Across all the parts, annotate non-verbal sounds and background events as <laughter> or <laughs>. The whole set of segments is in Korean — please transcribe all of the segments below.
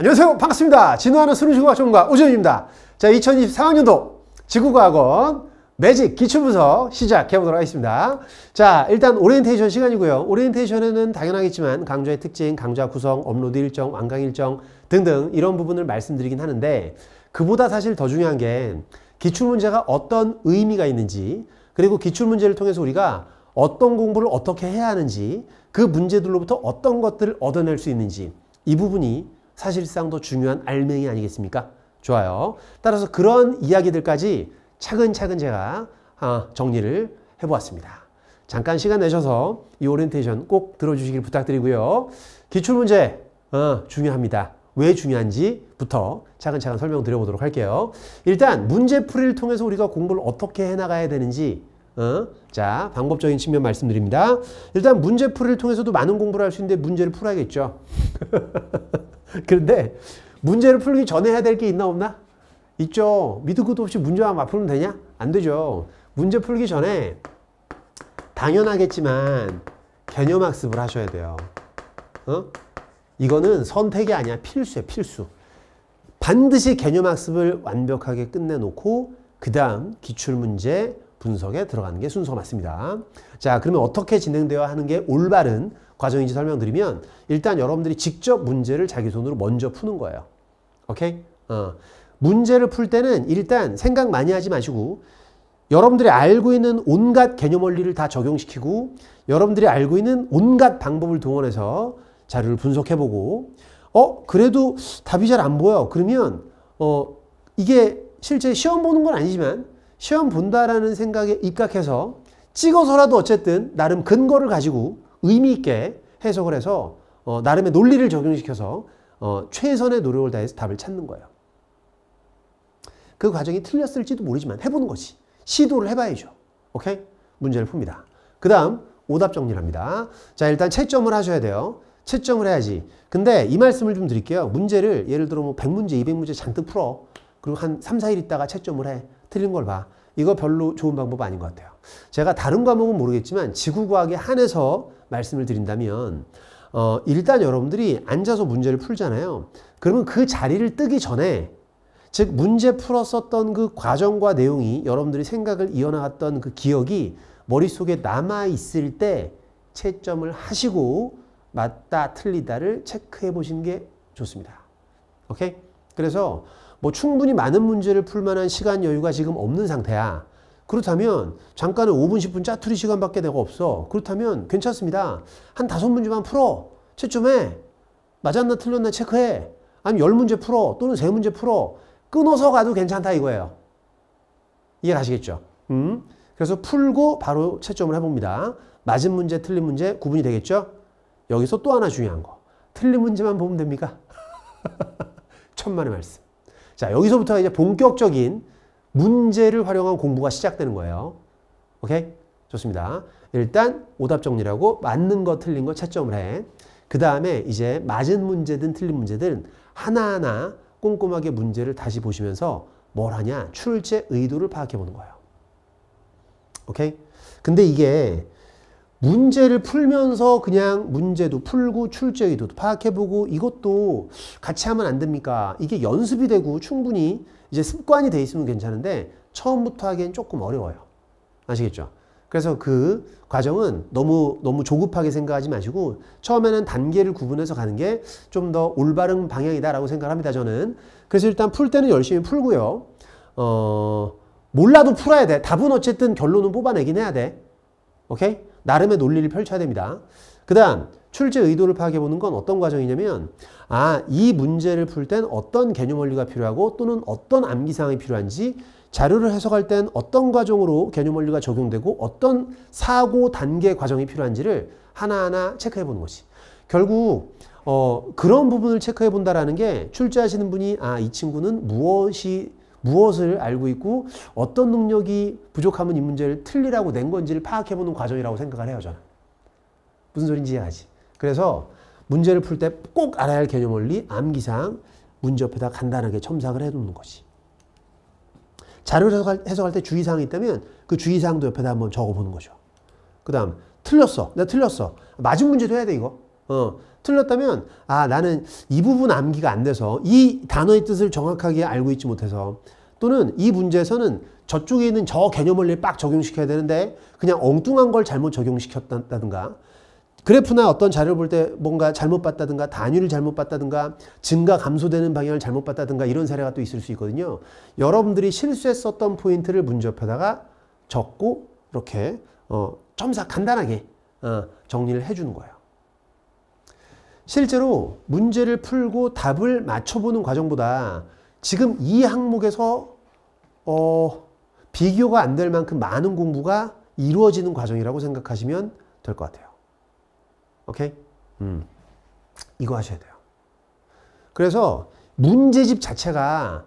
안녕하세요. 반갑습니다. 진화하는 수능지구학 전문가 우지입니다 자, 2024학년도 지구과학원 매직 기출분석 시작해보도록 하겠습니다. 자, 일단 오리엔테이션 시간이고요. 오리엔테이션에는 당연하겠지만 강좌의 특징, 강좌 구성, 업로드 일정, 완강 일정 등등 이런 부분을 말씀드리긴 하는데 그보다 사실 더 중요한 게 기출문제가 어떤 의미가 있는지 그리고 기출문제를 통해서 우리가 어떤 공부를 어떻게 해야 하는지 그 문제들로부터 어떤 것들을 얻어낼 수 있는지 이 부분이 사실상도 중요한 알맹이 아니겠습니까? 좋아요. 따라서 그런 이야기들까지 차근차근 제가 아, 정리를 해보았습니다. 잠깐 시간 내셔서 이 오리엔테이션 꼭 들어주시길 부탁드리고요. 기출문제 어, 아, 중요합니다. 왜 중요한지부터 차근차근 설명드려보도록 할게요. 일단 문제풀이를 통해서 우리가 공부를 어떻게 해나가야 되는지 어? 자 방법적인 측면 말씀드립니다. 일단 문제풀이를 통해서도 많은 공부를 할 수 있는데 문제를 풀어야겠죠. <laughs> <laughs> 그런데 문제를 풀기 전에 해야 될 게 있나 없나? 있죠. 믿을 것도 없이 문제만 맞풀면 되냐? 안 되죠. 문제 풀기 전에 당연하겠지만 개념학습을 하셔야 돼요. 어? 이거는 선택이 아니야. 필수야, 필수. 반드시 개념학습을 완벽하게 끝내놓고 그 다음 기출문제 분석에 들어가는 게 순서가 맞습니다. 자, 그러면 어떻게 진행되어 하는 게 올바른 과정인지 설명드리면 일단 여러분들이 직접 문제를 자기 손으로 먼저 푸는 거예요. 오케이? 어. 문제를 풀 때는 일단 생각 많이 하지 마시고 여러분들이 알고 있는 온갖 개념 원리를 다 적용시키고 여러분들이 알고 있는 온갖 방법을 동원해서 자료를 분석해보고 어? 그래도 답이 잘 안 보여. 그러면 어 이게 실제 시험 보는 건 아니지만 시험 본다라는 생각에 입각해서 찍어서라도 어쨌든 나름 근거를 가지고 의미 있게 해석을 해서 어, 나름의 논리를 적용시켜서 어, 최선의 노력을 다해서 답을 찾는 거예요. 그 과정이 틀렸을지도 모르지만 해보는 거지. 시도를 해봐야죠. 오케이? 문제를 풉니다. 그 다음 오답 정리합니다. 자 일단 채점을 하셔야 돼요. 채점을 해야지. 근데 이 말씀을 좀 드릴게요. 문제를 예를 들어 뭐 100문제, 200문제 잔뜩 풀어. 그리고 한 3, 4일 있다가 채점을 해. 틀린 걸 봐. 이거 별로 좋은 방법 아닌 것 같아요. 제가 다른 과목은 모르겠지만 지구과학에 한해서 말씀을 드린다면 어, 일단 여러분들이 앉아서 문제를 풀잖아요. 그러면 그 자리를 뜨기 전에 즉 문제 풀었었던 그 과정과 내용이 여러분들이 생각을 이어나갔던 그 기억이 머릿속에 남아 있을 때 채점을 하시고 맞다 틀리다를 체크해 보시는 게 좋습니다. 오케이? 그래서 뭐 충분히 많은 문제를 풀 만한 시간 여유가 지금 없는 상태야. 그렇다면 잠깐은 5분, 10분 짜투리 시간밖에 내가 없어. 그렇다면 괜찮습니다. 한 다섯 문제만 풀어. 채점해. 맞았나 틀렸나 체크해. 아니면 열 문제 풀어. 또는 세 문제 풀어. 끊어서 가도 괜찮다 이거예요. 이해 가시겠죠? 음. 그래서 풀고 바로 채점을 해봅니다. 맞은 문제, 틀린 문제 구분이 되겠죠? 여기서 또 하나 중요한 거. 틀린 문제만 보면 됩니까? <laughs> 천만의 말씀. 자, 여기서부터 이제 본격적인 문제를 활용한 공부가 시작되는 거예요. 오케이? 좋습니다. 일단 오답 정리라고 맞는 거 틀린 거 채점을 해. 그 다음에 이제 맞은 문제든 틀린 문제든 하나하나 꼼꼼하게 문제를 다시 보시면서 뭘 하냐? 출제 의도를 파악해 보는 거예요. 오케이? 근데 이게 문제를 풀면서 그냥 문제도 풀고 출제 의도도 파악해보고 이것도 같이 하면 안 됩니까? 이게 연습이 되고 충분히 이제 습관이 돼 있으면 괜찮은데 처음부터 하기엔 조금 어려워요. 아시겠죠? 그래서 그 과정은 너무 너무 조급하게 생각하지 마시고 처음에는 단계를 구분해서 가는 게 좀 더 올바른 방향이다라고 생각합니다. 저는 그래서 일단 풀 때는 열심히 풀고요. 어 몰라도 풀어야 돼. 답은 어쨌든 결론은 뽑아내긴 해야 돼. 오케이? 나름의 논리를 펼쳐야 됩니다. 그 다음 출제 의도를 파악해보는 건 어떤 과정이냐면 아이 문제를 풀 땐 어떤 개념 원리가 필요하고 또는 어떤 암기사항이 필요한지 자료를 해석할 땐 어떤 과정으로 개념 원리가 적용되고 어떤 사고 단계 과정이 필요한지를 하나하나 체크해보는 것이 결국 어, 그런 부분을 체크해본다라는 게 출제하시는 분이 아이 친구는 무엇이 무엇을 알고 있고 어떤 능력이 부족하면 이 문제를 틀리라고 낸 건지를 파악해보는 과정이라고 생각을 해요, 저는. 무슨 소린지 이해하지. 그래서 문제를 풀 때 꼭 알아야 할 개념 원리, 암기상 문제 옆에다 간단하게 첨삭을 해놓는 것이. 자료를 해석할, 해석할 때 주의사항이 있다면 그 주의사항도 옆에다 한번 적어보는 거죠. 그 다음, 틀렸어. 내가 틀렸어. 맞은 문제도 해야 돼, 이거. 어, 틀렸다면 아 나는 이 부분 암기가 안 돼서 이 단어의 뜻을 정확하게 알고 있지 못해서 또는 이 문제에서는 저쪽에 있는 저개념 원리를 빡 적용시켜야 되는데 그냥 엉뚱한 걸 잘못 적용시켰다든가 그래프나 어떤 자료를 볼 때 뭔가 잘못 봤다든가 단위를 잘못 봤다든가 증가 감소되는 방향을 잘못 봤다든가 이런 사례가 또 있을 수 있거든요. 여러분들이 실수했었던 포인트를 문제 옆에다가 적고 이렇게 어, 점사 간단하게 어, 정리를 해주는 거예요. 실제로 문제를 풀고 답을 맞춰보는 과정보다 지금 이 항목에서 어, 비교가 안 될 만큼 많은 공부가 이루어지는 과정이라고 생각하시면 될 것 같아요. 오케이? 음. 이거 하셔야 돼요. 그래서 문제집 자체가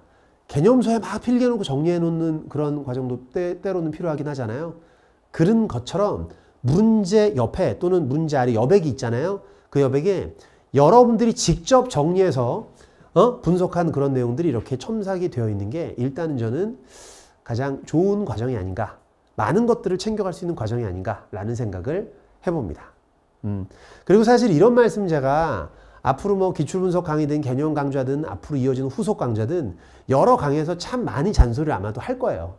개념서에 막 필기해놓고 정리해놓는 그런 과정도 때, 때로는 필요하긴 하잖아요. 그런 것처럼 문제 옆에 또는 문제 아래 여백이 있잖아요. 그 여백에 여러분들이 직접 정리해서 어? 분석한 그런 내용들이 이렇게 첨삭이 되어 있는 게 일단은 저는 가장 좋은 과정이 아닌가 많은 것들을 챙겨갈 수 있는 과정이 아닌가라는 생각을 해봅니다. 음. 그리고 사실 이런 말씀 제가 앞으로 뭐 기출분석 강의든 개념 강좌든 앞으로 이어지는 후속 강좌든 여러 강의에서 참 많이 잔소리를 아마도 할 거예요.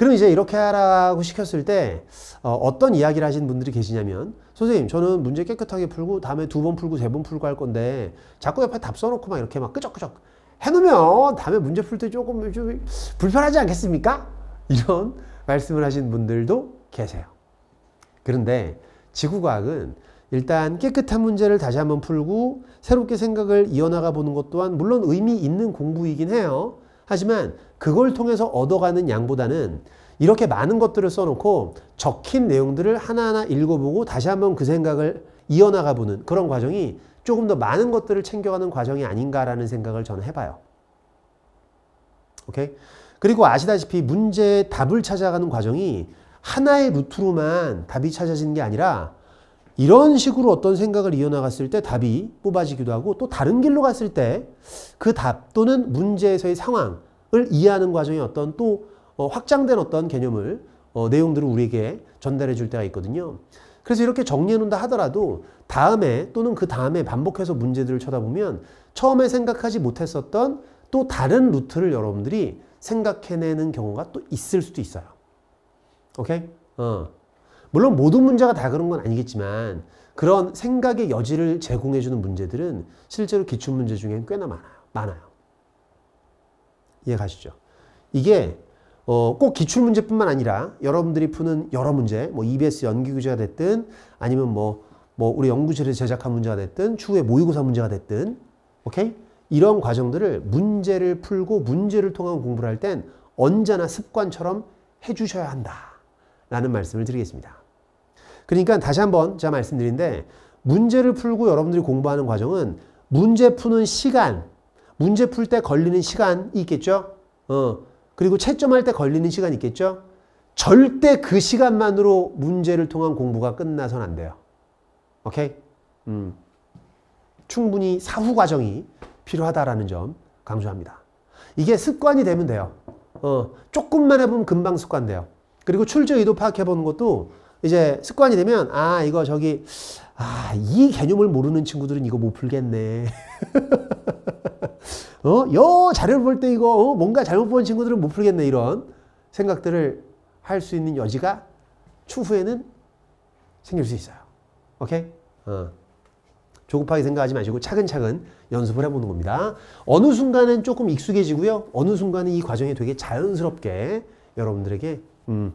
그럼 이제 이렇게 하라고 시켰을 때 어, 떤 이야기를 하시는 분들이 계시냐면 선생님 저는 문제 깨끗하게 풀고 다음에 두 번 풀고 세 번 풀고 할 건데 자꾸 옆에 답 써놓고 막 이렇게 막 끄적끄적 해놓으면 다음에 문제 풀 때 조금 좀 불편하지 않겠습니까? 이런 <laughs> 말씀을 하신 분들도 계세요. 그런데 지구과학은 일단 깨끗한 문제를 다시 한번 풀고 새롭게 생각을 이어나가 보는 것 또한 물론 의미 있는 공부이긴 해요. 하지만 그걸 통해서 얻어가는 양보다는 이렇게 많은 것들을 써놓고 적힌 내용들을 하나하나 읽어보고 다시 한번 그 생각을 이어나가 보는 그런 과정이 조금 더 많은 것들을 챙겨가는 과정이 아닌가라는 생각을 저는 해봐요. 오케이? 그리고 아시다시피 문제의 답을 찾아가는 과정이 하나의 루트로만 답이 찾아지는 게 아니라 이런 식으로 어떤 생각을 이어나갔을 때 답이 뽑아지기도 하고 또 다른 길로 갔을 때 그 답 또는 문제에서의 상황을 이해하는 과정의 어떤 또 어, 확장된 어떤 개념을 어, 내용들을 우리에게 전달해 줄 때가 있거든요. 그래서 이렇게 정리해 놓는다 하더라도 다음에 또는 그 다음에 반복해서 문제들을 쳐다보면 처음에 생각하지 못했었던 또 다른 루트를 여러분들이 생각해내는 경우가 또 있을 수도 있어요. 오케이? 어. 물론 모든 문제가 다 그런 건 아니겠지만 그런 생각의 여지를 제공해주는 문제들은 실제로 기출 문제 중엔 꽤나 많아요. 많아요. 이해 가시죠? 이게 어, 꼭 기출 문제뿐만 아니라 여러분들이 푸는 여러 문제, 뭐 EBS 연기 교재가 됐든 아니면 뭐, 뭐 우리 연구실에서 제작한 문제가 됐든 추후에 모의고사 문제가 됐든 오케이? 이런 과정들을 문제를 풀고 문제를 통한 공부를 할 땐 언제나 습관처럼 해주셔야 한다. 라는 말씀을 드리겠습니다. 그러니까 다시 한번 제가 말씀드린데 문제를 풀고 여러분들이 공부하는 과정은 문제 푸는 시간, 문제 풀 때 걸리는 시간이 있겠죠? 어, 그리고 채점할 때 걸리는 시간이 있겠죠? 절대 그 시간만으로 문제를 통한 공부가 끝나선 안 돼요. 오케이? 음. 충분히 사후 과정이 필요하다라는 점 강조합니다. 이게 습관이 되면 돼요. 어, 조금만 해보면 금방 습관돼요. 그리고 출제 의도 파악해보는 것도 이제 습관이 되면 아 이거 저기 아 이 개념을 모르는 친구들은 이거 못 풀겠네. <laughs> 어, 여 자료를 볼 때 이거 어? 뭔가 잘못 본 친구들은 못 풀겠네 이런 생각들을 할 수 있는 여지가 추후에는 생길 수 있어요. 오케이? 어. 조급하게 생각하지 마시고 차근차근 연습을 해보는 겁니다. 어느 순간은 조금 익숙해지고요. 어느 순간은 이 과정이 되게 자연스럽게 여러분들에게 음,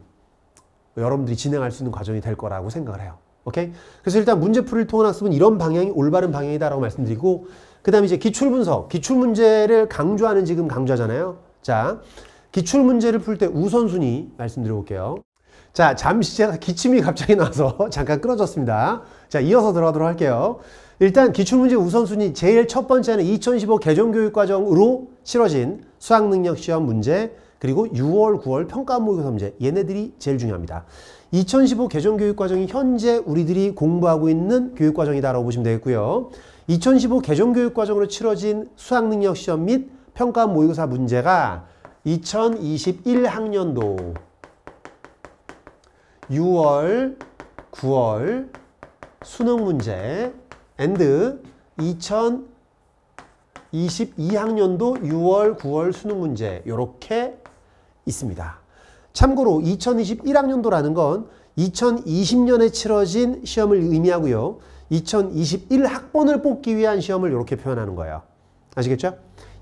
여러분들이 진행할 수 있는 과정이 될 거라고 생각을 해요. 오케이? 그래서 일단 문제풀이를 통한 학습은 이런 방향이 올바른 방향이다라고 말씀드리고 그 다음에 이제 기출분석, 기출문제를 강조하는 지금 강조하잖아요 자, 기출문제를 풀 때 우선순위 말씀드려볼게요. 자, 잠시 제가 기침이 갑자기 나서 와 <laughs> 잠깐 끊어졌습니다. 자, 이어서 들어가도록 할게요. 일단 기출문제 우선순위 제일 첫 번째는 2015 개정교육과정으로 치러진 수학능력시험 문제 그리고 6월, 9월 평가 모의고사 문제 얘네들이 제일 중요합니다. 2015 개정 교육과정이 현재 우리들이 공부하고 있는 교육과정이다라고 보시면 되겠고요. 2015 개정 교육과정으로 치러진 수학능력 시험 및 평가 모의고사 문제가 2021학년도 6월, 9월 수능 문제 앤드 2022학년도 6월, 9월 수능 문제 이렇게 있습니다. 참고로 2021학년도라는 건 2020년에 치러진 시험을 의미하고요. 2021학번을 뽑기 위한 시험을 이렇게 표현하는 거예요. 아시겠죠?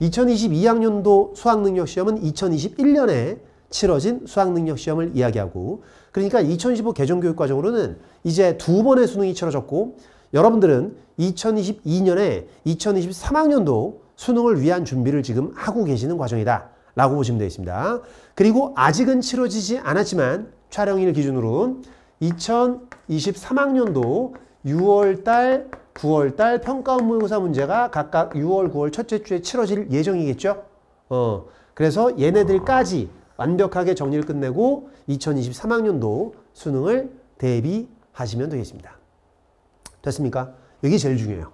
2022학년도 수학능력 시험은 2021년에 치러진 수학능력 시험을 이야기하고 그러니까 2025 개정교육과정으로는 이제 두 번의 수능이 치러졌고 여러분들은 2022년에 2023학년도 수능을 위한 준비를 지금 하고 계시는 과정이다. 라고 보시면 되겠습니다. 그리고 아직은 치러지지 않았지만 촬영일 기준으로 2023학년도 6월달, 9월달 평가 모의고사 문제가 각각 6월, 9월 첫째 주에 치러질 예정이겠죠. 어, 그래서 얘네들까지 완벽하게 정리를 끝내고 2023학년도 수능을 대비하시면 되겠습니다. 됐습니까? 이게 제일 중요해요.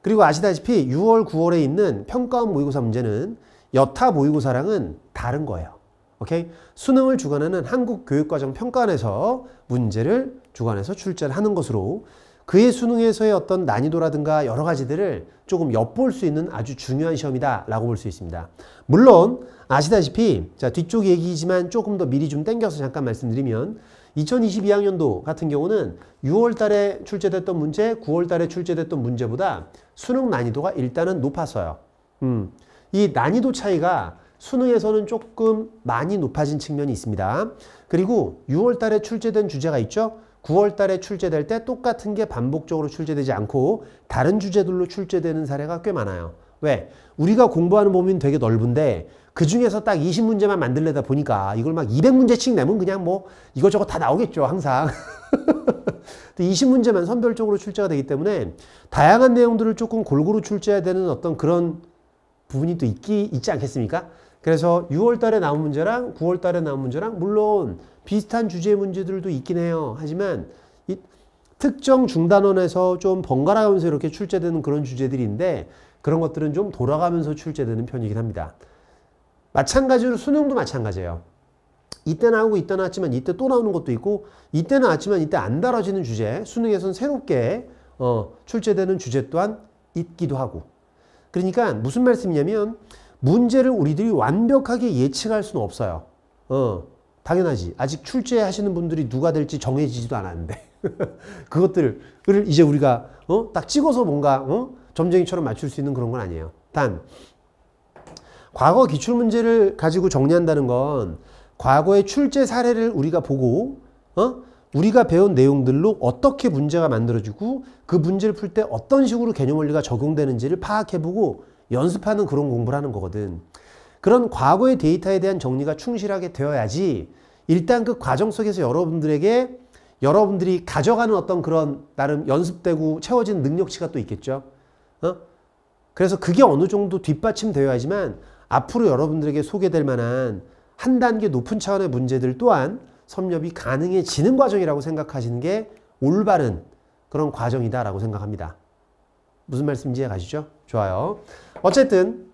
그리고 아시다시피 6월, 9월에 있는 평가원 모의고사 문제는 여타 모의고사랑은 다른 거예요. 오케이? 수능을 주관하는 한국교육과정평가원에서 문제를 주관해서 출제를 하는 것으로 그의 수능에서의 어떤 난이도라든가 여러 가지들을 조금 엿볼 수 있는 아주 중요한 시험이다 라고 볼 수 있습니다. 물론 아시다시피 자 뒤쪽 얘기지만 이 조금 더 미리 좀 땡겨서 잠깐 말씀드리면 2022학년도 같은 경우는 6월 달에 출제됐던 문제, 9월 달에 출제됐던 문제보다 수능 난이도가 일단은 높았어요. 음, 이 난이도 차이가 수능에서는 조금 많이 높아진 측면이 있습니다. 그리고 6월 달에 출제된 주제가 있죠. 9월 달에 출제될 때 똑같은 게 반복적으로 출제되지 않고 다른 주제들로 출제되는 사례가 꽤 많아요. 왜? 우리가 공부하는 범위는 되게 넓은데 그 중에서 딱 20문제만 만들려다 보니까 이걸 막 200문제씩 내면 그냥 뭐 이것저것 다 나오겠죠, 항상. 20문제만 <laughs> 선별적으로 출제가 되기 때문에 다양한 내용들을 조금 골고루 출제해야 되는 어떤 그런 부분이 또 있기, 있지 않겠습니까? 그래서 6월 달에 나온 문제랑 9월 달에 나온 문제랑 물론 비슷한 주제 문제들도 있긴 해요. 하지만 이 특정 중단원에서 좀 번갈아가면서 이렇게 출제되는 그런 주제들인데 그런 것들은 좀 돌아가면서 출제되는 편이긴 합니다. 마찬가지로 수능도 마찬가지예요. 이때 나오고 이때 나왔지만 이때 또 나오는 것도 있고 이때 나왔지만 이때 안 다뤄지는 주제 수능에선 새롭게 어, 출제되는 주제 또한 있기도 하고 그러니까 무슨 말씀이냐면 문제를 우리들이 완벽하게 예측할 수는 없어요. 어, 당연하지. 아직 출제하시는 분들이 누가 될지 정해지지도 않았는데. <laughs> 그것들을 이제 우리가 어? 딱 찍어서 뭔가 어? 점쟁이처럼 맞출 수 있는 그런 건 아니에요. 단, 과거 기출문제를 가지고 정리한다는 건 과거의 출제 사례를 우리가 보고 어? 우리가 배운 내용들로 어떻게 문제가 만들어지고 그 문제를 풀 때 어떤 식으로 개념 원리가 적용되는지를 파악해보고 연습하는 그런 공부를 하는 거거든. 그런 과거의 데이터에 대한 정리가 충실하게 되어야지 일단 그 과정 속에서 여러분들에게 여러분들이 가져가는 어떤 그런 나름 연습되고 채워진 능력치가 또 있겠죠. 어? 그래서 그게 어느 정도 뒷받침되어야지만 앞으로 여러분들에게 소개될 만한 한 단계 높은 차원의 문제들 또한 섭렵이 가능해지는 과정이라고 생각하시는 게 올바른 그런 과정이다라고 생각합니다. 무슨 말씀인지 가시죠? 좋아요. 어쨌든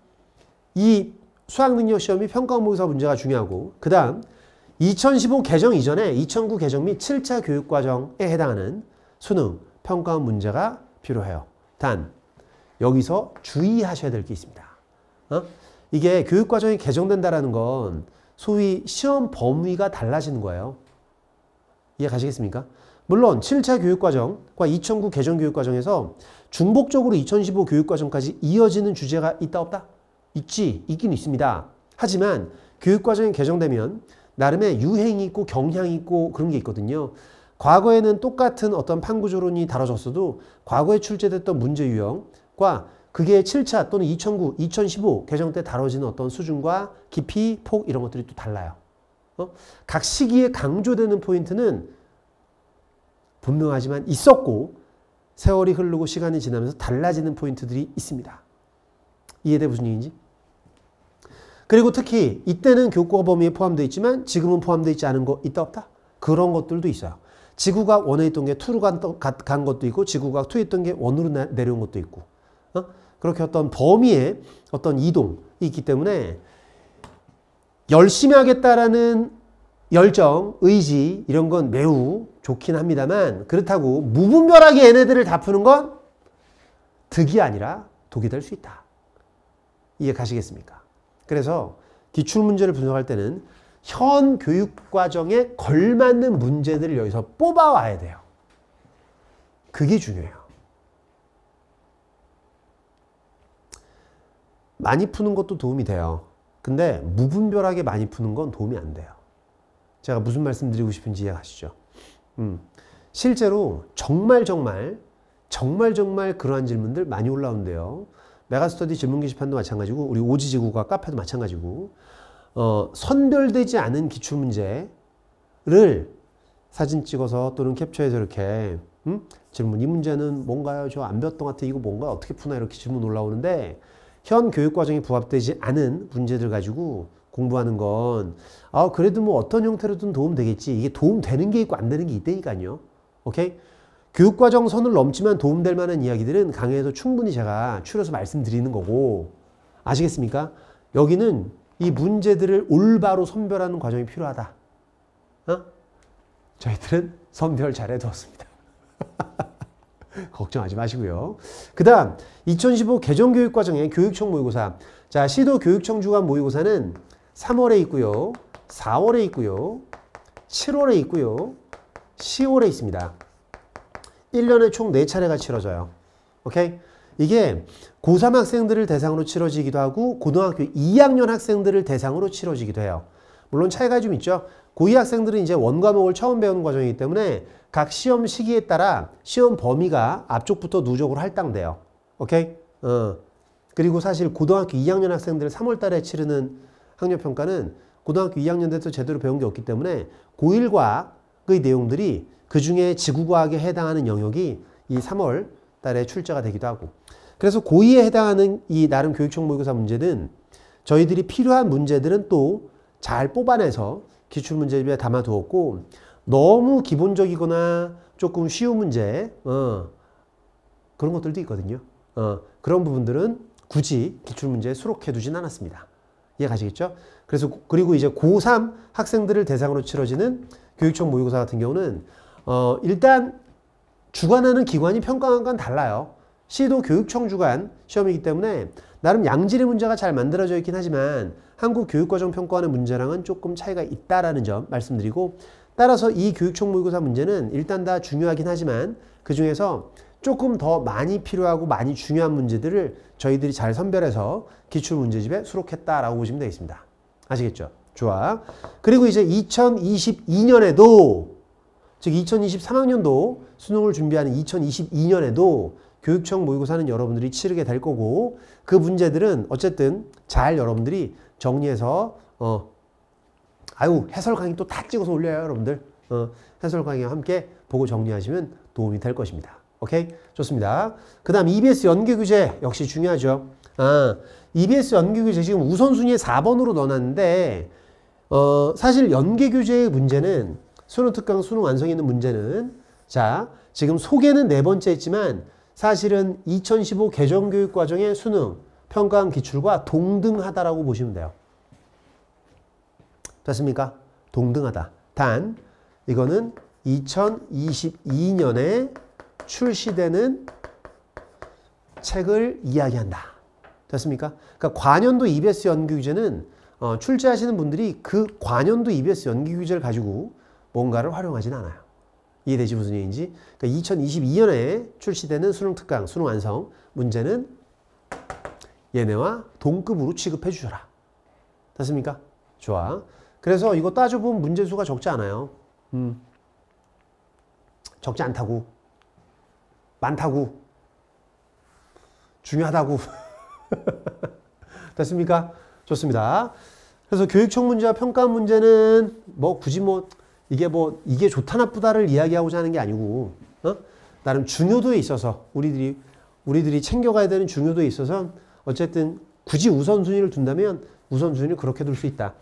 이 수학 능력 시험이 평가 모의사 문제가 중요하고 그 다음 2015 개정 이전에 2009 개정 및 7차 교육 과정에 해당하는 수능 평가 문제가 필요해요. 단 여기서 주의하셔야 될 게 있습니다. 어? 이게 교육 과정이 개정된다라는 건 소위 시험 범위가 달라지는 거예요. 이해 가시겠습니까? 물론 7차 교육과정과 2009 개정 교육과정에서 중복적으로 2015 교육과정까지 이어지는 주제가 있다 없다? 있지, 있긴 있습니다. 하지만 교육과정이 개정되면 나름의 유행이 있고 경향이 있고 그런 게 있거든요. 과거에는 똑같은 어떤 판구조론이 다뤄졌어도 과거에 출제됐던 문제 유형과 그게 7차 또는 2009, 2015 개정 때 다뤄지는 어떤 수준과 깊이, 폭 이런 것들이 또 달라요. 어? 각 시기에 강조되는 포인트는 분명하지만 있었고 세월이 흐르고 시간이 지나면서 달라지는 포인트들이 있습니다. 이해돼 무슨 얘기인지? 그리고 특히 이때는 교과 범위에 포함되어 있지만 지금은 포함되어 있지 않은 거 있다 없다? 그런 것들도 있어요. 지구가 원에 있던 게 투로 간, 간 것도 있고 지구가 투에 있던 게 원으로 내려온 것도 있고 어? 그렇게 어떤 범위의 어떤 이동이 있기 때문에 열심히 하겠다라는 열정, 의지 이런 건 매우 좋긴 합니다만 그렇다고 무분별하게 얘네들을 다 푸는 건 득이 아니라 독이 될 수 있다. 이해 가시겠습니까? 그래서 기출 문제를 분석할 때는 현 교육 과정에 걸맞는 문제들을 여기서 뽑아와야 돼요. 그게 중요해요. 많이 푸는 것도 도움이 돼요. 근데 무분별하게 많이 푸는 건 도움이 안 돼요. 제가 무슨 말씀 드리고 싶은지 이해하시죠 음, 실제로 정말 정말 정말 정말 그러한 질문들 많이 올라온대요. 메가스터디 질문 게시판도 마찬가지고 우리 오지지구가 카페도 마찬가지고 어, 선별되지 않은 기출문제를 사진 찍어서 또는 캡처해서 이렇게 음? 질문 이 문제는 뭔가요? 저 안 배웠던 것 같아 이거 뭔가 어떻게 푸나 이렇게 질문 올라오는데 현 교육 과정에 부합되지 않은 문제들 가지고 공부하는 건, 아, 그래도 뭐 어떤 형태로든 도움 되겠지. 이게 도움 되는 게 있고 안 되는 게 있다니까요. 오케이? 교육 과정 선을 넘지만 도움 될 만한 이야기들은 강의에서 충분히 제가 추려서 말씀드리는 거고, 아시겠습니까? 여기는 이 문제들을 올바로 선별하는 과정이 필요하다. 어? 저희들은 선별 잘해두었습니다. 걱정하지 마시고요. 그 다음 2015 개정교육과정의 교육청 모의고사 자 시도 교육청 주관 모의고사는 3월에 있고요. 4월에 있고요. 7월에 있고요. 10월에 있습니다. 1년에 총 4차례가 치러져요. 오케이? 이게 고3 학생들을 대상으로 치러지기도 하고 고등학교 2학년 학생들을 대상으로 치러지기도 해요. 물론 차이가 좀 있죠. 고2 학생들은 이제 원과목을 처음 배우는 과정이기 때문에 각 시험 시기에 따라 시험 범위가 앞쪽부터 누적으로 할당돼요. 오케이? 어. 그리고 사실 고등학교 2학년 학생들 3월 달에 치르는 학력평가는 고등학교 2학년 때도 제대로 배운 게 없기 때문에 고1과학의 내용들이 그 중에 지구과학에 해당하는 영역이 이 3월 달에 출제가 되기도 하고 그래서 고2에 해당하는 이 나름 교육청 모의고사 문제는 저희들이 필요한 문제들은 또잘 뽑아내서 기출문제집에 담아두었고 너무 기본적이거나 조금 쉬운 문제 어, 그런 것들도 있거든요. 어, 그런 부분들은 굳이 기출문제에 수록해 두진 않았습니다. 이해가시겠죠? 그래서 그리고 이제 고3 학생들을 대상으로 치러지는 교육청 모의고사 같은 경우는 어, 일단 주관하는 기관이 평가한 건 달라요. 시도 교육청 주관 시험이기 때문에 나름 양질의 문제가 잘 만들어져 있긴 하지만 한국 교육과정 평가원의 문제랑은 조금 차이가 있다라는 점 말씀드리고 따라서 이 교육청 모의고사 문제는 일단 다 중요하긴 하지만 그 중에서 조금 더 많이 필요하고 많이 중요한 문제들을 저희들이 잘 선별해서 기출문제집에 수록했다라고 보시면 되겠습니다. 아시겠죠? 좋아. 그리고 이제 2022년에도 즉 2023학년도 수능을 준비하는 2022년에도 교육청 모의고사는 여러분들이 치르게 될 거고 그 문제들은 어쨌든 잘 여러분들이 정리해서 어 아유 해설 강의 또 다 찍어서 올려요 여러분들 어, 해설 강의와 함께 보고 정리하시면 도움이 될 것입니다. 오케이 좋습니다. 그 다음 EBS 연계 규제 역시 중요하죠. 아 EBS 연계 규제 지금 우선순위에 4번으로 넣어놨는데 어, 사실 연계 규제의 문제는 수능 특강 수능 완성에 있는 문제는 자 지금 소개는 네 번째 있지만 사실은 2015 개정교육 과정의 수능 평가한 기출과 동등하다라고 보시면 돼요. 됐습니까? 동등하다. 단 이거는 2022년에 출시되는 책을 이야기한다. 됐습니까? 그러니까 관연도 EBS 연기 규제는 어, 출제하시는 분들이 그 관연도 EBS 연기 규제를 가지고 뭔가를 활용하진 않아요. 이해되지 무슨 얘기인지? 그러니까 2022년에 출시되는 수능 특강, 수능 완성 문제는 얘네와 동급으로 취급해 주셔라. 됐습니까? 좋아. 그래서 이거 따져보면 문제수가 적지 않아요. 음. 적지 않다고. 많다고. 중요하다고. <laughs> 됐습니까? 좋습니다. 그래서 교육청 문제와 평가 문제는 뭐 굳이 뭐 이게 뭐 이게 좋다 나쁘다를 이야기하고자 하는 게 아니고 어? 나름 중요도에 있어서 우리들이 우리들이 챙겨가야 되는 중요도에 있어서 어쨌든 굳이 우선순위를 둔다면 우선순위를 그렇게 둘 수 있다.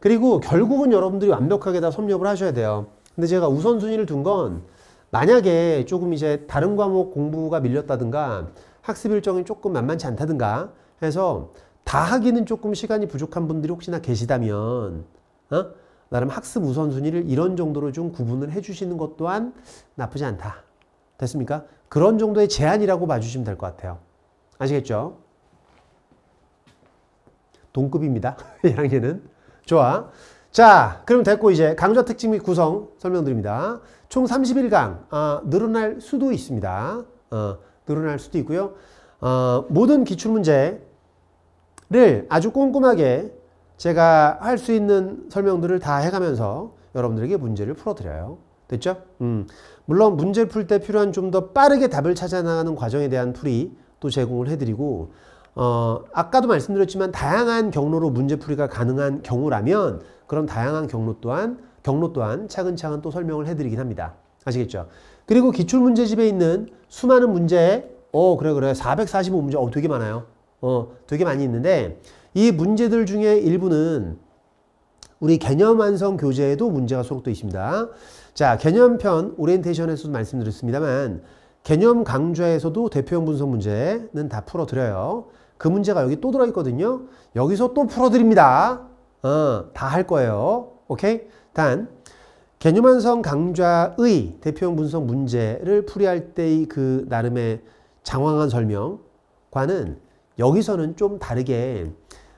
그리고 결국은 여러분들이 완벽하게 다 섭렵을 하셔야 돼요. 근데 제가 우선순위를 둔 건 만약에 조금 이제 다른 과목 공부가 밀렸다든가 학습 일정이 조금 만만치 않다든가 해서 다 하기는 조금 시간이 부족한 분들이 혹시나 계시다면 어? 나름 학습 우선순위를 이런 정도로 좀 구분을 해주시는 것 또한 나쁘지 않다. 됐습니까? 그런 정도의 제한이라고 봐주시면 될 것 같아요. 아시겠죠? 동급입니다. 1학년은. <laughs> 좋아. 자, 그럼 됐고 이제 강좌 특징 및 구성 설명드립니다. 총 31강 아, 늘어날 수도 있습니다. 어, 늘어날 수도 있고요. 어, 모든 기출문제를 아주 꼼꼼하게 제가 할 수 있는 설명들을 다 해가면서 여러분들에게 문제를 풀어드려요. 됐죠? 음, 물론 문제 풀 때 필요한 좀 더 빠르게 답을 찾아나가는 과정에 대한 풀이 또 제공을 해드리고 어, 아까도 말씀드렸지만 다양한 경로로 문제풀이가 가능한 경우라면 그런 다양한 경로 또한 경로 또한 차근차근 또 설명을 해드리긴 합니다. 아시겠죠? 그리고 기출문제집에 있는 수많은 문제 어 그래 그래 445문제 어 되게 많아요. 어 되게 많이 있는데 이 문제들 중에 일부는 우리 개념 완성 교재에도 문제가 수록되어 있습니다. 자, 개념편 오리엔테이션에서도 말씀드렸습니다만 개념 강좌에서도 대표형 분석 문제는 다 풀어드려요. 그 문제가 여기 또 들어있거든요. 여기서 또 풀어드립니다. 어, 다 할 거예요. 오케이? 단, 개념완성 강좌의 대표형 분석 문제를 풀이할 때의 그 나름의 장황한 설명과는 여기서는 좀 다르게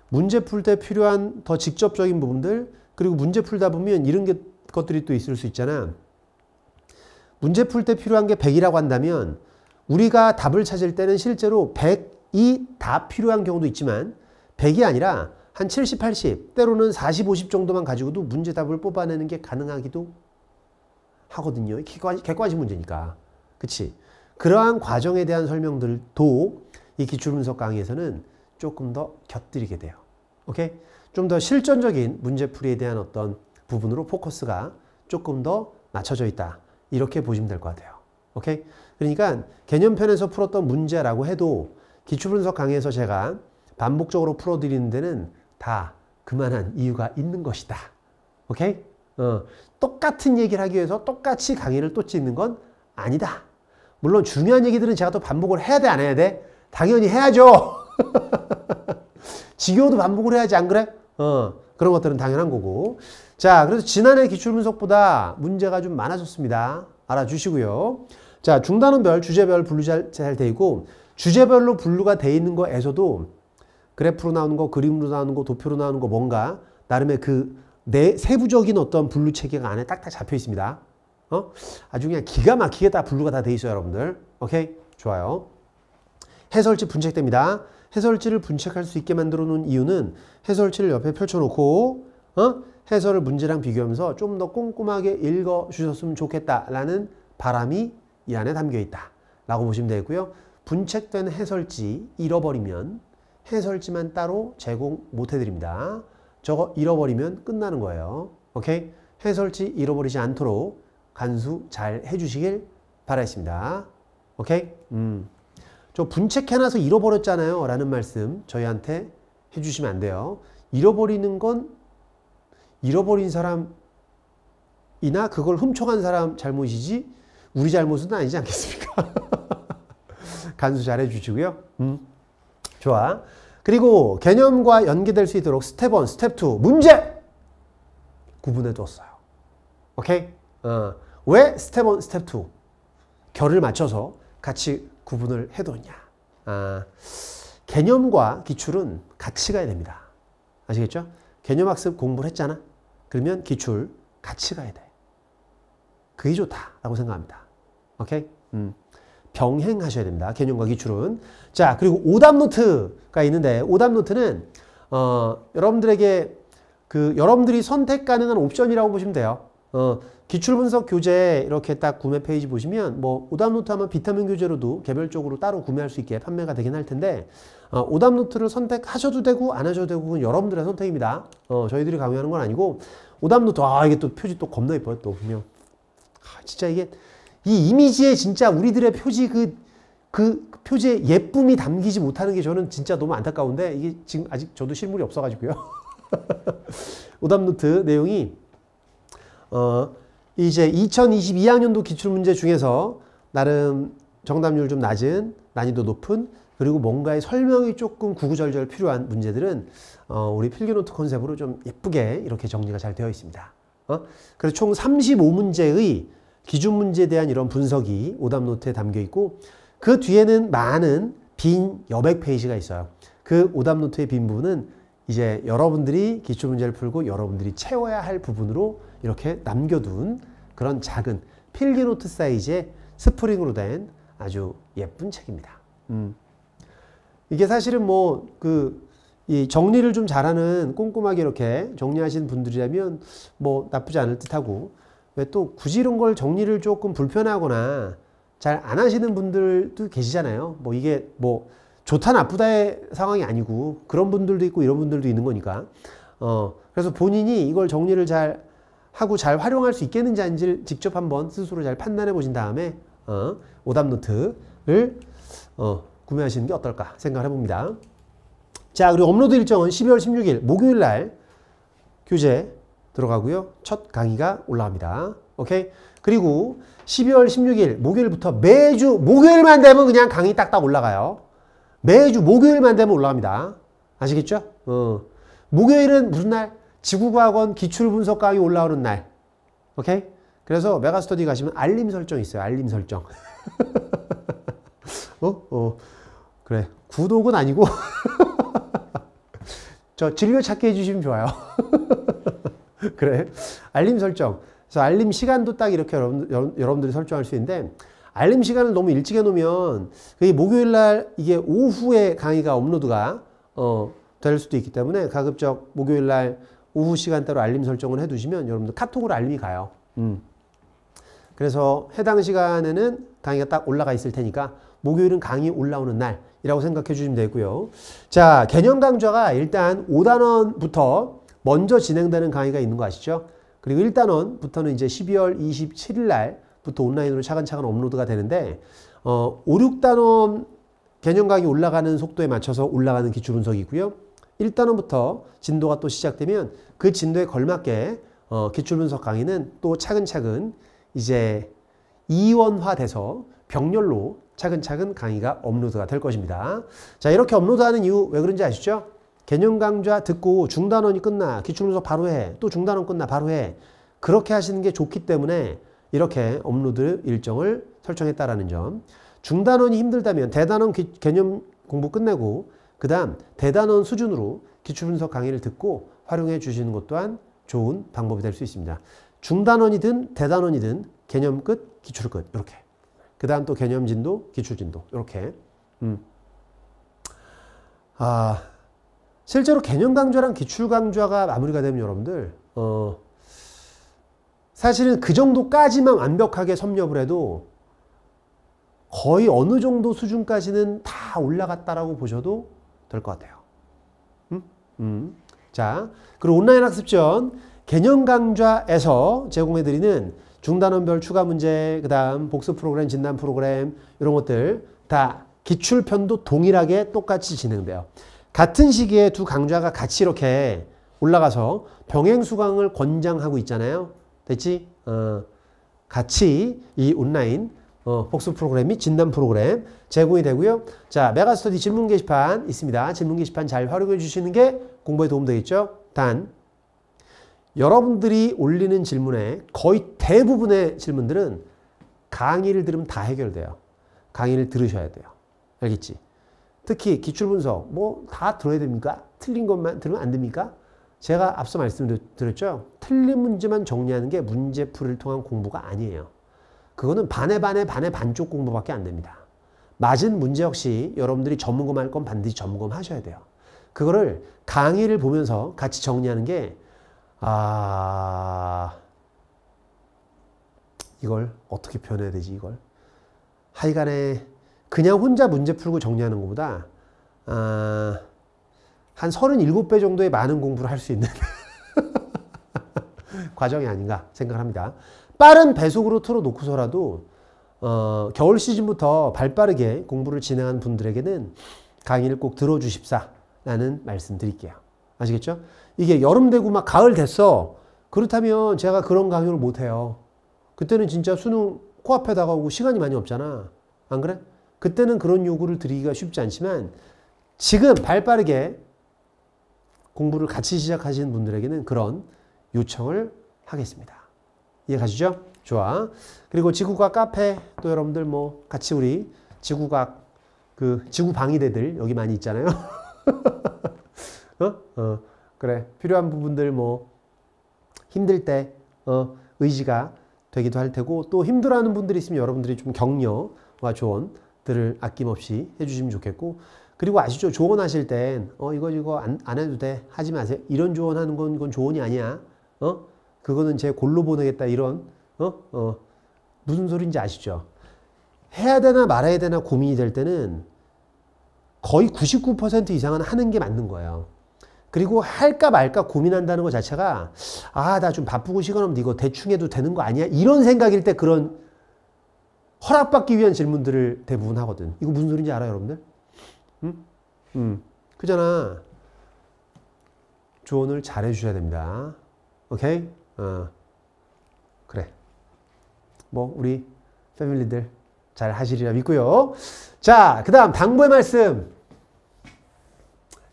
문제 풀 때 필요한 더 직접적인 부분들 그리고 문제 풀다 보면 이런 게, 것들이 또 있을 수 있잖아. 문제 풀 때 필요한 게 100이라고 한다면 우리가 답을 찾을 때는 실제로 100 이다 필요한 경우도 있지만 100이 아니라 한 70, 80, 때로는 40, 50 정도만 가지고도 문제 답을 뽑아내는 게 가능하기도 하거든요. 객관식, 문제니까. 그치? 그러한 과정에 대한 설명들도 이 기출분석 강의에서는 조금 더 곁들이게 돼요. 오케이? 좀 더 실전적인 문제풀이에 대한 어떤 부분으로 포커스가 조금 더 맞춰져 있다. 이렇게 보시면 될 것 같아요. 오케이? 그러니까 개념편에서 풀었던 문제라고 해도 기출분석 강의에서 제가 반복적으로 풀어드리는 데는 다 그만한 이유가 있는 것이다. 오케이? 어, 똑같은 얘기를 하기 위해서 똑같이 강의를 또 찍는 건 아니다. 물론 중요한 얘기들은 제가 또 반복을 해야 돼, 안 해야 돼? 당연히 해야죠. <laughs> 지겨워도 반복을 해야지, 안 그래? 어, 그런 것들은 당연한 거고. 자, 그래서 지난해 기출분석보다 문제가 좀 많아졌습니다. 알아주시고요. 자, 중단원별, 주제별 분류 잘, 잘 되고, 주제별로 분류가 돼 있는 거에서도 그래프로 나오는 거, 그림으로 나오는 거, 도표로 나오는 거 뭔가 나름의 그 내 세부적인 어떤 분류 체계가 안에 딱딱 잡혀 있습니다. 어? 아주 그냥 기가 막히게 다 분류가 다 돼 있어요, 여러분들. 오케이? 좋아요. 해설지 분책됩니다. 해설지를 분책할 수 있게 만들어 놓은 이유는 해설지를 옆에 펼쳐놓고 어? 해설을 문제랑 비교하면서 좀 더 꼼꼼하게 읽어주셨으면 좋겠다라는 바람이 이 안에 담겨 있다. 라고 보시면 되고요. 겠 분책된 해설지 잃어버리면 해설지만 따로 제공 못 해드립니다. 저거 잃어버리면 끝나는 거예요. 오케이? 해설지 잃어버리지 않도록 간수 잘 해주시길 바라겠습니다. 오케이? 음. 저 분책해놔서 잃어버렸잖아요. 라는 말씀 저희한테 해주시면 안 돼요. 잃어버리는 건 잃어버린 사람이나 그걸 훔쳐간 사람 잘못이지 우리 잘못은 아니지 않겠습니까? <laughs> 간수 잘 해주시고요. 음. 좋아. 그리고 개념과 연계될 수 있도록 스텝 1, 스텝 2 문제 구분해 뒀어요. 오케이? 어. 왜 스텝 1, 스텝 2 결을 맞춰서 같이 구분을 해뒀냐. 아, 개념과 기출은 같이 가야 됩니다. 아시겠죠? 개념학습 공부를 했잖아. 그러면 기출 같이 가야 돼. 그게 좋다라고 생각합니다. 오케이? 음. 병행하셔야 됩니다. 개념과 기출은. 자, 그리고 오답 노트가 있는데 오답 노트는 어, 여러분들에게 그 여러분들이 선택 가능한 옵션이라고 보시면 돼요. 어, 기출분석 교재 이렇게 딱 구매 페이지 보시면 뭐 오답 노트 하면 비타민 교재로도 개별적으로 따로 구매할 수 있게 판매가 되긴 할 텐데 어, 오답 노트를 선택하셔도 되고 안 하셔도 되고 그건 여러분들의 선택입니다. 어, 저희들이 강요하는 건 아니고 오답 노트 아 이게 또 표지 또 겁나 이뻐요 또 보면 아, 진짜 이게 이 이미지에 진짜 우리들의 표지 그, 그 표지의 예쁨이 담기지 못하는 게 저는 진짜 너무 안타까운데 이게 지금 아직 저도 실물이 없어가지고요. 오답노트 <laughs> 내용이 어, 이제 2022학년도 기출문제 중에서 나름 정답률 좀 낮은 난이도 높은 그리고 뭔가의 설명이 조금 구구절절 필요한 문제들은 어, 우리 필기노트 컨셉으로 좀 예쁘게 이렇게 정리가 잘 되어 있습니다. 어? 그래서 총 35문제의 기준 문제에 대한 이런 분석이 오답 노트에 담겨 있고 그 뒤에는 많은 빈 여백 페이지가 있어요. 그 오답 노트의 빈 부분은 이제 여러분들이 기출 문제를 풀고 여러분들이 채워야 할 부분으로 이렇게 남겨둔 그런 작은 필기 노트 사이즈의 스프링으로 된 아주 예쁜 책입니다. 음. 이게 사실은 뭐그이 정리를 좀 잘하는 꼼꼼하게 이렇게 정리하시는 분들이라면 뭐 나쁘지 않을 듯하고 또 굳이 이런 걸 정리를 조금 불편하거나 잘 안 하시는 분들도 계시잖아요. 뭐 이게 뭐 좋다 나쁘다의 상황이 아니고 그런 분들도 있고 이런 분들도 있는 거니까. 어, 그래서 본인이 이걸 정리를 잘 하고 잘 활용할 수 있겠는지 아닌지를 직접 한번 스스로 잘 판단해 보신 다음에 어, 오답 노트를 어, 구매하시는 게 어떨까 생각을 해봅니다. 자, 그리고 업로드 일정은 12월 16일 목요일 날 교재 들어가고요. 첫 강의가 올라갑니다. 오케이? 그리고 12월 16일 목요일부터 매주 목요일만 되면 그냥 강의 딱딱 올라가요. 매주 목요일만 되면 올라갑니다. 아시겠죠? 어. 목요일은 무슨 날? 지구과학원 기출분석 강의 올라오는 날. 오케이? 그래서 메가스터디 가시면 알림 설정 있어요. 알림 설정. <laughs> 어? 어. 그래. 구독은 아니고. <laughs> 저 진료 찾게 해주시면 좋아요. <laughs> <laughs> 그래? 알림 설정. 그래서 알림 시간도 딱 이렇게 여러분, 들이 설정할 수 있는데 알림 시간을 너무 일찍 해놓으면 그게 목요일 날 이게 오후에 강의가 업로드가 어, 될 수도 있기 때문에 가급적 목요일 날 오후 시간대로 알림 설정을 해두시면 여러분들 카톡으로 알림이 가요. 음. 그래서 해당 시간에는 강의가 딱 올라가 있을 테니까 목요일은 강의 올라오는 날이라고 생각해 주시면 되고요. 자, 개념 강좌가 일단 5단원부터 먼저 진행되는 강의가 있는 거 아시죠? 그리고 1단원부터는 이제 12월 27일 날부터 온라인으로 차근차근 업로드가 되는데 어, 5, 6단원 개념 강의 올라가는 속도에 맞춰서 올라가는 기출 분석이고요. 1단원부터 진도가 또 시작되면 그 진도에 걸맞게 어, 기출 분석 강의는 또 차근차근 이제 이원화돼서 병렬로 차근차근 강의가 업로드가 될 것입니다. 자 이렇게 업로드하는 이유 왜 그런지 아시죠? 개념 강좌 듣고 중단원이 끝나. 기출문서 바로 해. 또 중단원 끝나. 바로 해. 그렇게 하시는 게 좋기 때문에 이렇게 업로드 일정을 설정했다라는 점. 중단원이 힘들다면 대단원 기, 개념 공부 끝내고 그 다음 대단원 수준으로 기출분석 강의를 듣고 활용해 주시는 것 또한 좋은 방법이 될 수 있습니다. 중단원이든 대단원이든 개념 끝, 기출 끝 이렇게 그 다음 또 개념 진도, 기출 진도 이렇게 음. 아... 실제로 개념 강좌랑 기출 강좌가 마무리가 되면 여러분들 어 사실은 그 정도까지만 완벽하게 섭렵을 해도 거의 어느 정도 수준까지는 다 올라갔다라고 보셔도 될 것 같아요. 음? 음. 자, 그리고 온라인 학습 전 개념 강좌에서 제공해드리는 중단원별 추가 문제, 그 다음 복습 프로그램, 진단 프로그램 이런 것들 다 기출편도 동일하게 똑같이 진행돼요. 같은 시기에 두 강좌가 같이 이렇게 올라가서 병행 수강을 권장하고 있잖아요. 됐지? 어, 같이 이 온라인 어, 복수 프로그램 및 진단 프로그램 제공이 되고요. 자, 메가스터디 질문 게시판 있습니다. 질문 게시판 잘 활용해 주시는 게 공부에 도움되겠죠. 단, 여러분들이 올리는 질문에 거의 대부분의 질문들은 강의를 들으면 다 해결돼요. 강의를 들으셔야 돼요. 알겠지? 특히 기출분석 뭐 다 들어야 됩니까? 틀린 것만 들으면 안 됩니까? 제가 앞서 말씀드렸죠. 틀린 문제만 정리하는 게문제풀이 통한 공부가 아니에요. 그거는 반에 반에 반에 반쪽 공부밖에 안 됩니다. 맞은 문제 역시 여러분들이 점검할 건 반드시 점검하셔야 돼요. 그거를 강의를 보면서 같이 정리하는 게, 아, 이걸 어떻게 표현해야 되지, 이걸? 하여간에 그냥 혼자 문제 풀고 정리하는 것보다 아, 한 37배 정도의 많은 공부를 할 수 있는 <laughs> 과정이 아닌가 생각 합니다. 빠른 배속으로 틀어놓고서라도 어, 겨울 시즌부터 발빠르게 공부를 진행한 분들에게는 강의를 꼭 들어주십사라는 말씀 드릴게요. 아시겠죠? 이게 여름 되고 막 가을 됐어. 그렇다면 제가 그런 강요를 못해요. 그때는 진짜 수능 코앞에 다가오고 시간이 많이 없잖아. 안 그래? 그때는 그런 요구를 드리기가 쉽지 않지만 지금 발 빠르게 공부를 같이 시작하시는 분들에게는 그런 요청을 하겠습니다. 이해 가시죠? 좋아. 그리고 지구과학 카페 또 여러분들 뭐 같이 우리 지구과학 그 지구 방위대들 여기 많이 있잖아요. <laughs> 어? 어. 그래. 필요한 부분들 뭐 힘들 때 어, 의지가 되기도 할 테고 또 힘들어하는 분들이 있으면 여러분들이 좀 격려와 조언 들을 아낌없이 해주시면 좋겠고 그리고 아시죠? 조언하실 땐, 어, 이거, 이거 안, 안 해도 돼. 하지 마세요. 이런 조언하는 건, 그건 조언이 아니야. 어? 그거는 제 골로 보내겠다. 이런, 어? 어, 무슨 소리인지 아시죠? 해야 되나 말아야 되나 고민이 될 때는 거의 99% 이상은 하는 게 맞는 거예요. 그리고 할까 말까 고민한다는 것 자체가, 아, 나 좀 바쁘고 시간 없는데 이거 대충 해도 되는 거 아니야? 이런 생각일 때 그런 허락받기 위한 질문들을 대부분 하거든. 이거 무슨 소리인지 알아요, 여러분들? 응? 응. 그잖아. 조언을 잘 해주셔야 됩니다. 오케이? 어. 그래. 뭐, 우리 패밀리들 잘 하시리라 믿고요. 자, 그 다음, 당부의 말씀.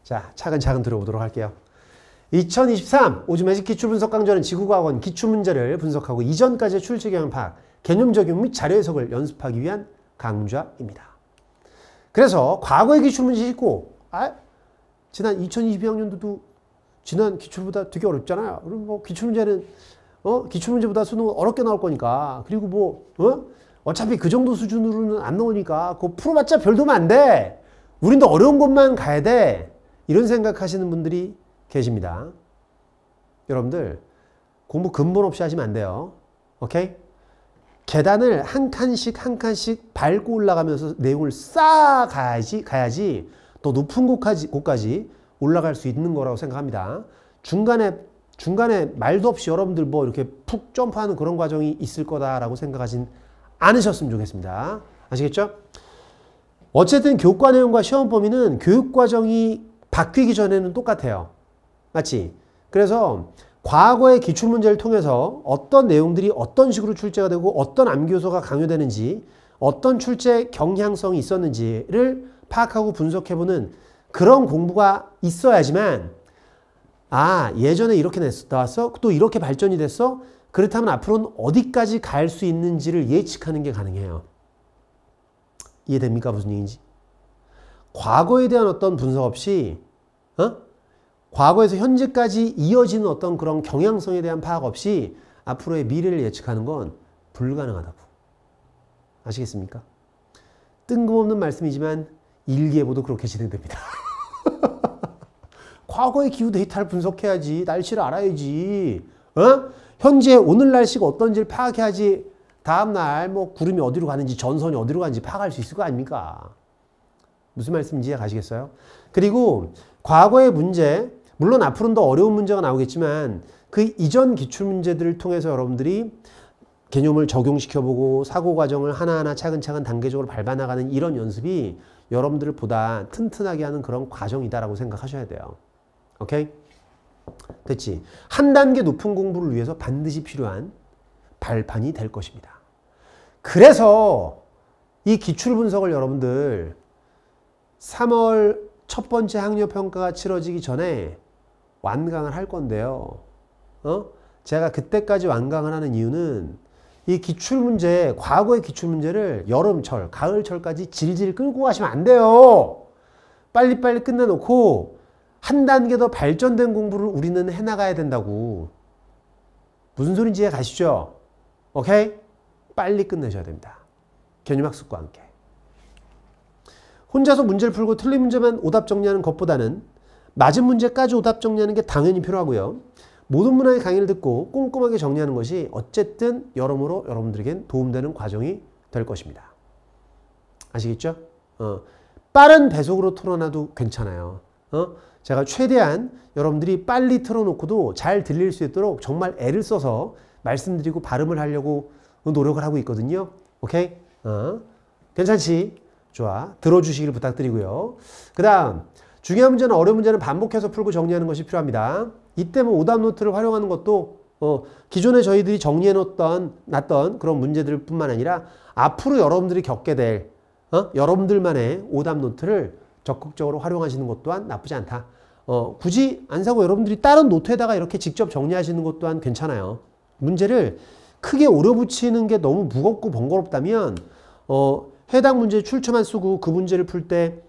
자, 차근차근 들어보도록 할게요. 2023 오즈매직 기출분석 강좌는 지구과학원 기출문제를 분석하고 이전까지의 출제 경향 파악, 개념 적용 및 자료 해석을 연습하기 위한 강좌입니다. 그래서 과거의 기출문제 싣고 아, 지난 2022학년도도 지난 기출보다 되게 어렵잖아요. 그럼 뭐 기출문제는 어? 기출문제보다 수능 어렵게 나올 거니까 그리고 뭐 어? 어차피 그 정도 수준으로는 안 나오니까 그거 풀어봤자 별도안 돼. 우린 더 어려운 것만 가야 돼. 이런 생각하시는 분들이 계십니다. 여러분들 공부 근본 없이 하시면 안 돼요. 오케이? 계단을 한 칸씩 한 칸씩 밟고 올라가면서 내용을 쌓아가야지 가야지 또 높은 곳까지, 곳까지 올라갈 수 있는 거라고 생각합니다. 중간에 중간에 말도 없이 여러분들 뭐 이렇게 푹 점프하는 그런 과정이 있을 거다라고 생각하진 않으셨으면 좋겠습니다. 아시겠죠? 어쨌든 교과 내용과 시험 범위는 교육 과정이 바뀌기 전에는 똑같아요. 맞지? 그래서 과거의 기출문제를 통해서 어떤 내용들이 어떤 식으로 출제가 되고 어떤 암기요소가 강요되는지 어떤 출제 경향성이 있었는지를 파악하고 분석해보는 그런 공부가 있어야지만 아 예전에 이렇게 나왔어? 또 이렇게 발전이 됐어? 그렇다면 앞으로는 어디까지 갈 수 있는지를 예측하는 게 가능해요. 이해됩니까? 무슨 얘기인지? 과거에 대한 어떤 분석 없이 어? 과거에서 현재까지 이어지는 어떤 그런 경향성에 대한 파악 없이 앞으로의 미래를 예측하는 건 불가능하다고. 아시겠습니까? 뜬금없는 말씀이지만 일기예보도 그렇게 진행됩니다. <laughs> 과거의 기후 데이터를 분석해야지. 날씨를 알아야지. 어? 현재 오늘 날씨가 어떤지를 파악해야지. 다음날 뭐 구름이 어디로 가는지 전선이 어디로 가는지 파악할 수 있을 거 아닙니까? 무슨 말씀인지 가시겠어요? 그리고 과거의 문제, 물론 앞으로는 더 어려운 문제가 나오겠지만 그 이전 기출 문제들을 통해서 여러분들이 개념을 적용시켜보고 사고 과정을 하나하나 차근차근 단계적으로 밟아나가는 이런 연습이 여러분들을 보다 튼튼하게 하는 그런 과정이다라고 생각하셔야 돼요. 오케이? 됐지? 한 단계 높은 공부를 위해서 반드시 필요한 발판이 될 것입니다. 그래서 이 기출 분석을 여러분들 3월 첫 번째 학력 평가가 치러지기 전에 완강을 할 건데요. 어? 제가 그때까지 완강을 하는 이유는 이 기출문제, 과거의 기출문제를 여름철, 가을철까지 질질 끌고 가시면 안 돼요. 빨리빨리 끝내놓고 한 단계 더 발전된 공부를 우리는 해나가야 된다고. 무슨 소린지 이해 가시죠? 오케이? 빨리 끝내셔야 됩니다. 견유학습과 함께. 혼자서 문제를 풀고 틀린 문제만 오답 정리하는 것보다는 낮은 문제까지 오답 정리하는 게 당연히 필요하고요. 모든 문화의 강의를 듣고 꼼꼼하게 정리하는 것이 어쨌든 여러모로 여러분들에겐 도움되는 과정이 될 것입니다. 아시겠죠? 어, 빠른 배속으로 틀어놔도 괜찮아요. 어? 제가 최대한 여러분들이 빨리 틀어놓고도 잘 들릴 수 있도록 정말 애를 써서 말씀드리고 발음을 하려고 노력을 하고 있거든요. 오케이? 어? 괜찮지? 좋아. 들어주시길 부탁드리고요. 그 다음, 중요한 문제는 어려운 문제는 반복해서 풀고 정리하는 것이 필요합니다. 이때 뭐 오답 노트를 활용하는 것도 어, 기존에 저희들이 정리해 놓던 놨던 그런 문제들 뿐만 아니라 앞으로 여러분들이 겪게 될 어? 여러분들만의 오답 노트를 적극적으로 활용하시는 것 또한 나쁘지 않다. 어, 굳이 안 사고 여러분들이 다른 노트에다가 이렇게 직접 정리하시는 것 또한 괜찮아요. 문제를 크게 오려붙이는 게 너무 무겁고 번거롭다면 어, 해당 문제에 출처만 쓰고 그 문제를 풀때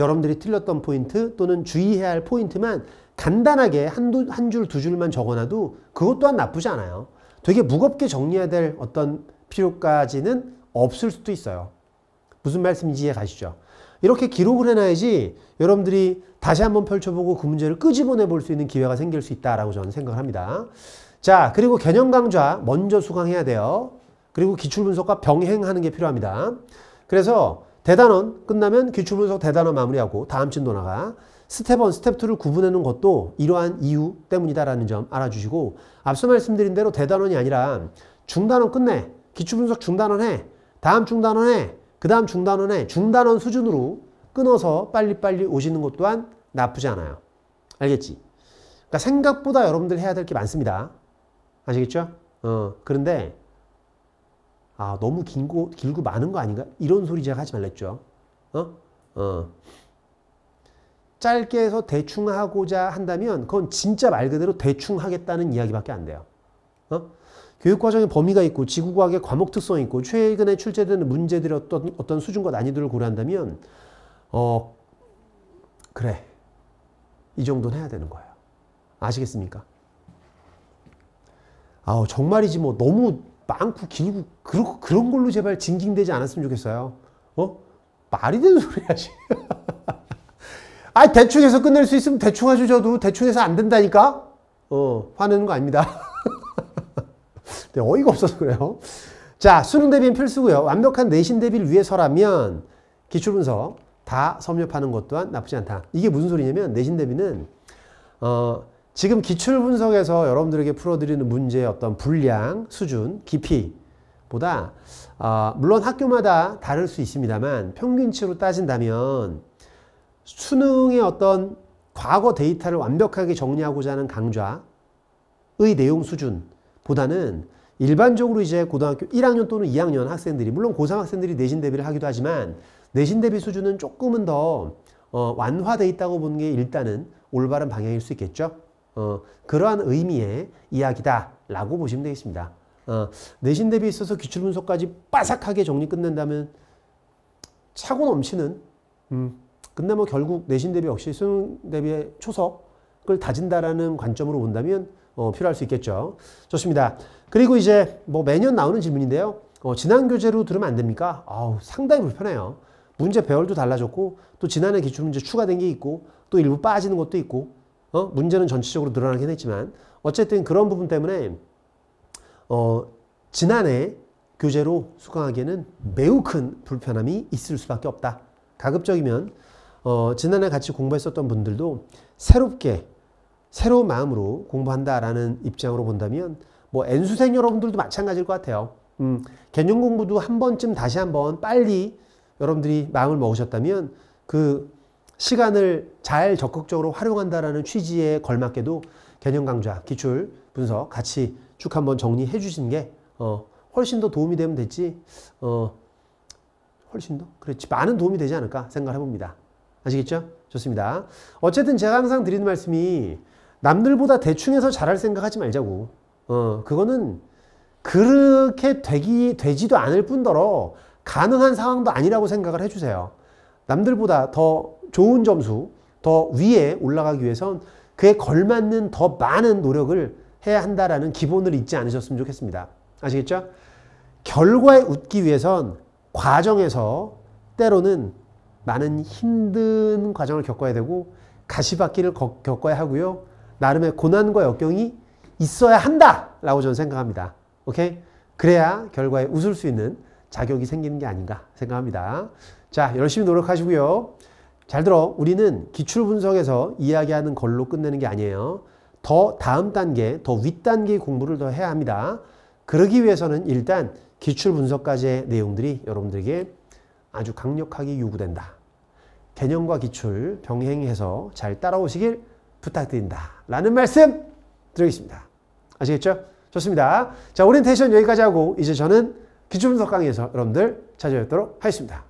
여러분들이 틀렸던 포인트 또는 주의해야 할 포인트만 간단하게 한 줄, 두 줄만 적어놔도 그것 또한 나쁘지 않아요. 되게 무겁게 정리해야 될 어떤 필요까지는 없을 수도 있어요. 무슨 말씀인지 이해 가시죠? 이렇게 기록을 해놔야지 여러분들이 다시 한번 펼쳐보고 그 문제를 끄집어내 볼 수 있는 기회가 생길 수 있다라고 저는 생각을 합니다. 자, 그리고 개념 강좌 먼저 수강해야 돼요. 그리고 기출 분석과 병행하는 게 필요합니다. 그래서 대단원 끝나면 기출분석 대단원 마무리하고 다음 진도나가 스텝 1, 스텝 2를 구분해 놓은 것도 이러한 이유 때문이다라는 점 알아주시고 앞서 말씀드린 대로 대단원이 아니라 중단원 끝내, 기출분석 중단원 해, 다음 중단원 해, 그 다음 중단원 해, 중단원 수준으로 끊어서 빨리빨리 오시는 것 또한 나쁘지 않아요. 알겠지? 그러니까 생각보다 여러분들 해야 될 게 많습니다. 아시겠죠? 어, 그런데 아, 너무 긴고, 길고 많은 거 아닌가? 이런 소리 제가 하지 말랬죠. 어? 어. 짧게 해서 대충 하고자 한다면 그건 진짜 말 그대로 대충 하겠다는 이야기밖에 안 돼요. 어? 교육과정의 범위가 있고 지구과학의 과목 특성이 있고 최근에 출제되는 문제들의 어떤, 어떤 수준과 난이도를 고려한다면 어 그래 이 정도는 해야 되는 거예요. 아시겠습니까? 아 정말이지 뭐 너무 많고 길고 그런 그런 걸로 제발 징징대지 않았으면 좋겠어요. 어? 말이 되는 소리야지. <laughs> 아 대충 해서 끝낼 수 있으면 대충 하죠 저도 대충 해서 안 된다니까. 어 화내는 거 아닙니다. <laughs> 네, 어이가 없어서 그래요. 자 수능 대비는 필수고요. 완벽한 내신 대비를 위해서라면 기출문서 다 섭렵하는 것 또한 나쁘지 않다. 이게 무슨 소리냐면 내신 대비는 어. 지금 기출 분석에서 여러분들에게 풀어드리는 문제의 어떤 분량, 수준, 깊이보다 어, 물론 학교마다 다를 수 있습니다만 평균치로 따진다면 수능의 어떤 과거 데이터를 완벽하게 정리하고자 하는 강좌의 내용 수준보다는 일반적으로 이제 고등학교 1학년 또는 2학년 학생들이 물론 고3 학생들이 내신 대비를 하기도 하지만 내신 대비 수준은 조금은 더 어, 완화돼 있다고 보는 게 일단은 올바른 방향일 수 있겠죠. 어, 그러한 의미의 이야기다라고 보시면 되겠습니다. 어, 내신 대비에 있어서 기출 분석까지 빠삭하게 정리 끝낸다면 차고 넘치는 음, 근데 뭐 결국 내신 대비 역시 수능 대비의 초석을 다진다라는 관점으로 본다면 어, 필요할 수 있겠죠. 좋습니다. 그리고 이제 뭐 매년 나오는 질문인데요. 어, 지난 교재로 들으면 안 됩니까? 아우 상당히 불편해요. 문제 배열도 달라졌고 또 지난해 기출문제 추가된 게 있고 또 일부 빠지는 것도 있고 어? 문제는 전체적으로 늘어나긴 했지만 어쨌든 그런 부분 때문에 어, 지난해 교재로 수강하기에는 매우 큰 불편함이 있을 수밖에 없다. 가급적이면 어, 지난해 같이 공부했었던 분들도 새롭게 새로운 마음으로 공부한다라는 입장으로 본다면 뭐 N수생 여러분들도 마찬가지일 것 같아요. 음, 개념 공부도 한 번쯤 다시 한 번 빨리 여러분들이 마음을 먹으셨다면 그 시간을 잘 적극적으로 활용한다라는 취지에 걸맞게도 개념 강좌, 기출, 분석 같이 쭉 한번 정리해 주신 게 어, 훨씬 더 도움이 되면 됐지 어, 훨씬 더 그렇지 많은 도움이 되지 않을까 생각을 해봅니다. 아시겠죠? 좋습니다. 어쨌든 제가 항상 드리는 말씀이 남들보다 대충해서 잘할 생각하지 말자고. 어, 그거는 그렇게 되기 되지도 않을 뿐더러 가능한 상황도 아니라고 생각을 해주세요. 남들보다 더 좋은 점수, 더 위에 올라가기 위해선 그에 걸맞는 더 많은 노력을 해야 한다라는 기본을 잊지 않으셨으면 좋겠습니다. 아시겠죠? 결과에 웃기 위해선 과정에서 때로는 많은 힘든 과정을 겪어야 되고 가시밭길을 겪어야 하고요. 나름의 고난과 역경이 있어야 한다라고 저는 생각합니다. 오케이? 그래야 결과에 웃을 수 있는 자격이 생기는 게 아닌가 생각합니다. 자, 열심히 노력하시고요. 잘 들어. 우리는 기출 분석에서 이야기하는 걸로 끝내는 게 아니에요. 더 다음 단계, 더 윗단계 공부를 더 해야 합니다. 그러기 위해서는 일단 기출 분석까지의 내용들이 여러분들에게 아주 강력하게 요구된다. 개념과 기출 병행해서 잘 따라오시길 부탁드린다. 라는 말씀 드리겠습니다. 아시겠죠? 좋습니다. 자, 오리엔테이션 여기까지 하고 이제 저는 기출 분석 강의에서 여러분들 찾아뵙도록 하겠습니다.